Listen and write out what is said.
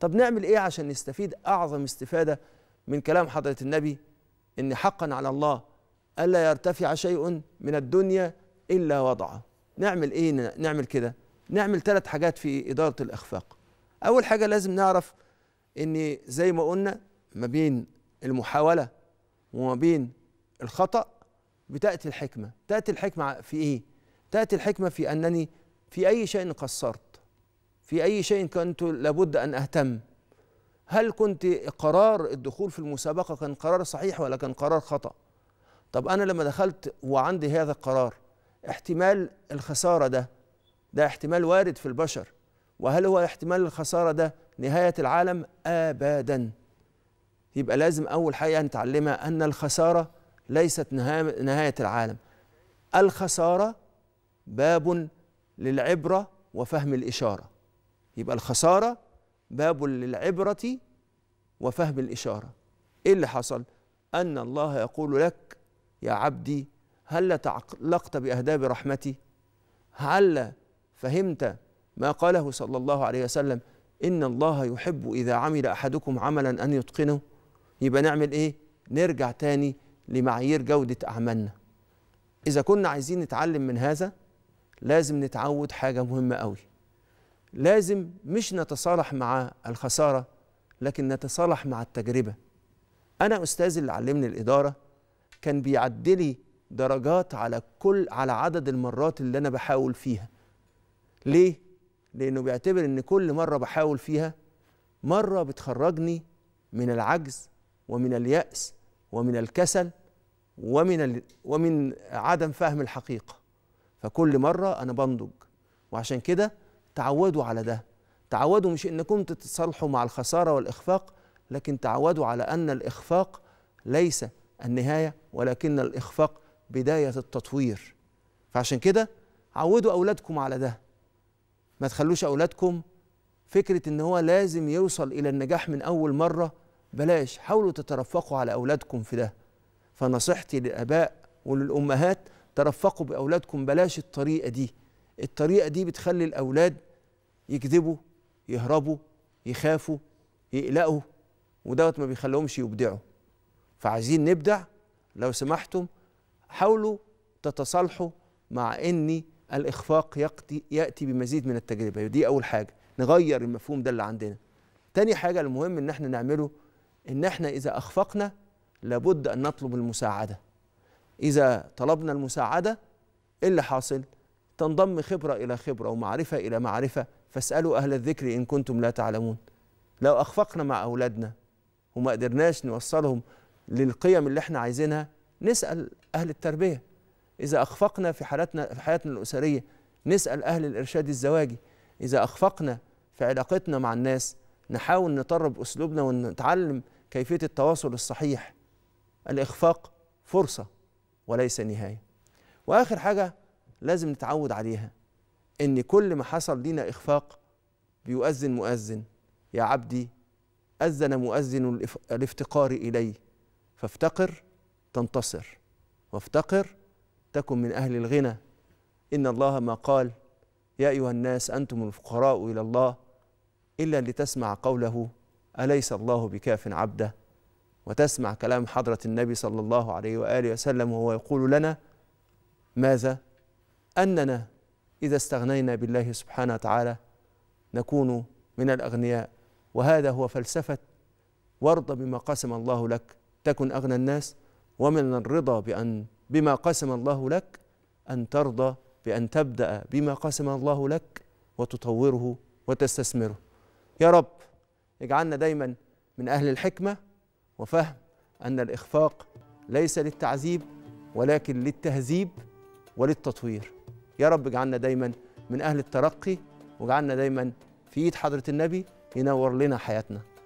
طب نعمل ايه عشان نستفيد اعظم استفاده من كلام حضره النبي ان حقا على الله الا يرتفع شيء من الدنيا الا وضعه نعمل ايه نعمل كده نعمل ثلاث حاجات في اداره الاخفاق اول حاجه لازم نعرف ان زي ما قلنا ما بين المحاوله وما بين الخطا بتاتي الحكمه تاتي الحكمه في ايه تاتي الحكمه في انني في اي شيء قصرت في أي شيء كنت لابد أن أهتم هل كنت قرار الدخول في المسابقة كان قرار صحيح ولا كان قرار خطأ طب أنا لما دخلت وعندي هذا القرار احتمال الخسارة ده ده احتمال وارد في البشر وهل هو احتمال الخسارة ده نهاية العالم أبدا يبقى لازم أول حاجة نتعلمها أن الخسارة ليست نهاية العالم الخسارة باب للعبرة وفهم الإشارة يبقى الخسارة باب للعبرة وفهم الإشارة إيه اللي حصل؟ أن الله يقول لك يا عبدي هل تعلقت بأهداب رحمتي؟ هل فهمت ما قاله صلى الله عليه وسلم إن الله يحب إذا عمل أحدكم عملا أن يتقنه يبقى نعمل إيه؟ نرجع تاني لمعايير جودة أعمالنا إذا كنا عايزين نتعلم من هذا لازم نتعود حاجة مهمة قوي لازم مش نتصالح مع الخسارة لكن نتصالح مع التجربة أنا أستاذي اللي علمني الإدارة كان بيعدلي درجات على كل على عدد المرات اللي أنا بحاول فيها ليه؟ لأنه بيعتبر إن كل مرة بحاول فيها مرة بتخرجني من العجز ومن اليأس ومن الكسل ومن ال... ومن عدم فهم الحقيقة فكل مرة أنا بنضج وعشان كده تعودوا على ده تعودوا مش انكم تتصالحوا مع الخساره والاخفاق لكن تعودوا على ان الاخفاق ليس النهايه ولكن الاخفاق بدايه التطوير فعشان كده عودوا اولادكم على ده ما تخلوش اولادكم فكره ان هو لازم يوصل الى النجاح من اول مره بلاش حاولوا تترفقوا على اولادكم في ده فنصيحتي للاباء وللامهات ترفقوا باولادكم بلاش الطريقه دي الطريقه دي بتخلي الاولاد يكذبوا يهربوا يخافوا يقلقوا ودوت ما بيخليهمش يبدعوا فعايزين نبدع لو سمحتم حاولوا تتصالحوا مع ان الاخفاق ياتي بمزيد من التجربه دي اول حاجه نغير المفهوم ده اللي عندنا تاني حاجه المهم ان احنا نعمله ان احنا اذا اخفقنا لابد ان نطلب المساعده اذا طلبنا المساعده ايه اللي حاصل تنضم خبره الى خبره ومعرفه الى معرفه فاسألوا أهل الذكر إن كنتم لا تعلمون لو أخفقنا مع أولادنا وما قدرناش نوصلهم للقيم اللي احنا عايزينها نسأل أهل التربية إذا أخفقنا في حالتنا في حياتنا الأسرية نسأل أهل الإرشاد الزواجي إذا أخفقنا في علاقتنا مع الناس نحاول نطرب أسلوبنا ونتعلم كيفية التواصل الصحيح الإخفاق فرصة وليس نهاية وآخر حاجة لازم نتعود عليها ان كل ما حصل لينا اخفاق بيؤذن مؤذن يا عبدي اذن مؤذن الافتقار الي فافتقر تنتصر وافتقر تكن من اهل الغنى ان الله ما قال يا ايها الناس انتم الفقراء الى الله الا لتسمع قوله اليس الله بكاف عبده وتسمع كلام حضره النبي صلى الله عليه واله وسلم وهو يقول لنا ماذا اننا إذا استغنينا بالله سبحانه وتعالى نكون من الأغنياء وهذا هو فلسفة وارض بما قسم الله لك تكن أغنى الناس ومن الرضا بأن بما قسم الله لك أن ترضى بأن تبدأ بما قسم الله لك وتطوره وتستثمره يا رب اجعلنا دايما من أهل الحكمة وفهم أن الإخفاق ليس للتعذيب ولكن للتهذيب وللتطوير يا رب اجعلنا دايما من أهل الترقي واجعلنا دايما في إيد حضرة النبي ينور لنا حياتنا